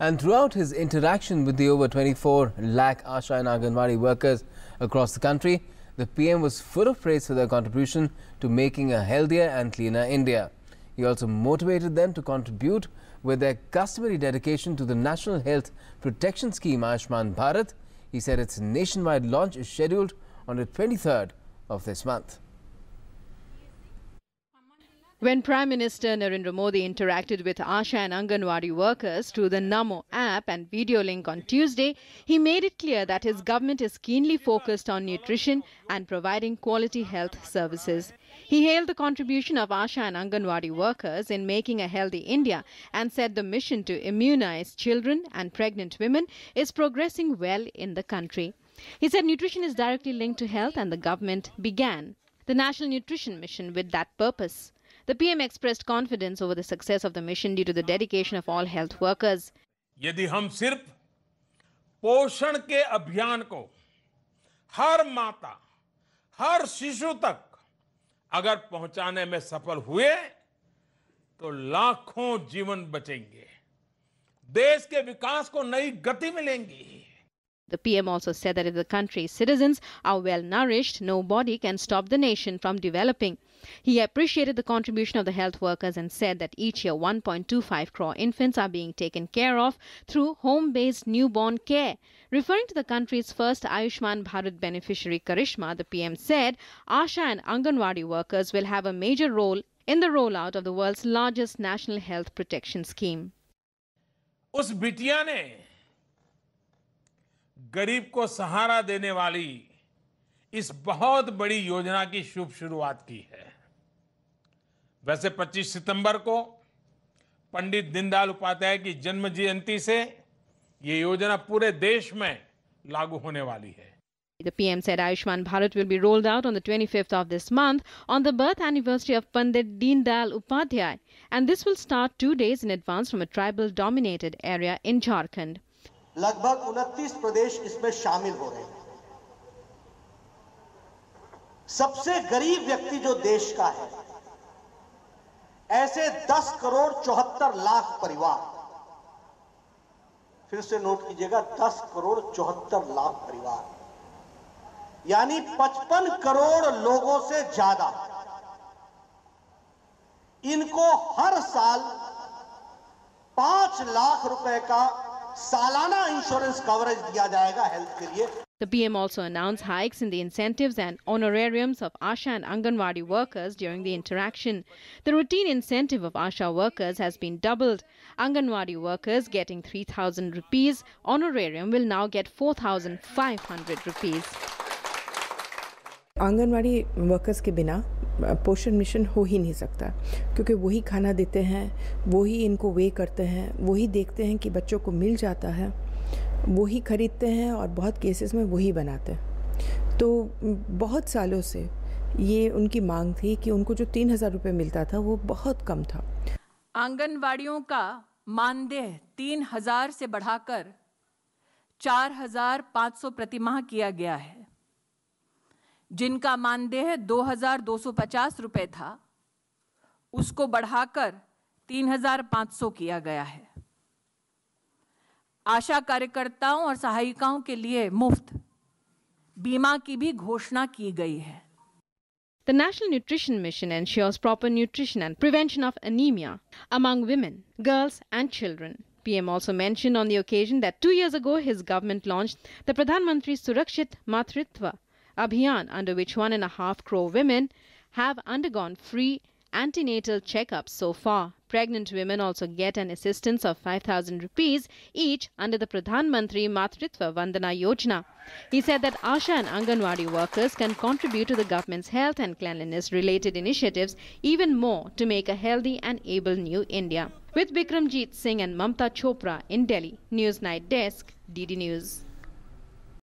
And throughout his interaction with the over 24 lakh Asha and workers across the country, the PM was full of praise for their contribution to making a healthier and cleaner India. He also motivated them to contribute with their customary dedication to the National Health Protection Scheme Ayushman Bharat. He said its nationwide launch is scheduled on the 23rd of this month. When Prime Minister Narendra Modi interacted with Asha and Anganwadi workers through the Namo app and video link on Tuesday, he made it clear that his government is keenly focused on nutrition and providing quality health services. He hailed the contribution of Asha and Anganwadi workers in making a healthy India and said the mission to immunize children and pregnant women is progressing well in the country. He said nutrition is directly linked to health and the government began the National Nutrition Mission with that purpose. The PM expressed confidence over the success of the mission due to the dedication of all health workers. यदि हम सिर्फ पोषण के अभियान को हर माता हर शिशु तक अगर पहुंचाने में सफल हुए तो लाखों जीवन बचेंगे देश के विकास को नई गति मिलेंगी The PM also said that if the country's citizens are well nourished, nobody can stop the nation from developing. He appreciated the contribution of the health workers and said that each year 1.25 crore infants are being taken care of through home based newborn care. Referring to the country's first Ayushman Bharat beneficiary Karishma, the PM said Asha and Anganwadi workers will have a major role in the rollout of the world's largest national health protection scheme. गरीब को सहारा देने वाली इस बहुत बड़ी योजना की शुभ शुरुआत की है वैसे 25 सितंबर को पंडित दीनदयाल उपाध्याय की जन्म जयंती से ये योजना पूरे देश में लागू होने वाली है The PM said Ayushman Bharat will be rolled out on the 25th of this month on the birth anniversary of Pandit Dindal Upadhyay and this will start 2 days in advance from a tribal dominated area in Jharkhand. लगभग उनतीस प्रदेश इसमें शामिल हो रहे हैं सबसे गरीब व्यक्ति जो देश का है ऐसे 10 करोड़ चौहत्तर लाख परिवार फिर से नोट कीजिएगा 10 करोड़ चौहत्तर लाख परिवार यानी 55 करोड़ लोगों से ज्यादा इनको हर साल पांच लाख रुपए का सालाना इंश्योरेंस कवरेज दिया जाएगा हेल्थ के लिए The PM also announced hikes in the incentives and honorariums of ASHA and Anganwadi workers during the interaction. The routine incentive of ASHA workers has been doubled. Anganwadi workers getting 3,000 rupees, honorarium will now get 4,500 rupees. Anganwadi workers ke bina. Poshan mission हो ही नहीं सकता क्योंकि वही खाना देते हैं वही इनको वे करते हैं वही देखते हैं कि बच्चों को मिल जाता है वही ख़रीदते हैं और बहुत केसेस में वही बनाते हैं तो बहुत सालों से ये उनकी मांग थी कि उनको जो तीन हज़ार रुपये मिलता था वो बहुत कम था आंगनवाड़ियों का मानदेय तीन हजार से बढ़ाकर चार हजार पाँच सौ प्रतिमाह किया गया है जिनका मानदेय 2,250 रुपए था उसको बढ़ाकर 3,500 किया गया है आशा कार्यकर्ताओं और सहायिकाओं के लिए मुफ्त बीमा की भी घोषणा की गई है The National Nutrition Mission ensures proper nutrition and prevention of anemia among women, girls, and children. PM also mentioned on the occasion that two years ago his government launched the Pradhan Mantri Surakshit Matritva Abhiyan, under which one and a half crore women have undergone free antenatal checkups so far. Pregnant women also get an assistance of 5,000 rupees each under the Pradhan Mantri Matritva Vandana Yojana. He said that ASHA and Anganwadi workers can contribute to the government's health and cleanliness related initiatives even more to make a healthy and able new India. With Bikramjit Singh and Mamta Chopra in Delhi, Newsnight Desk, DD News.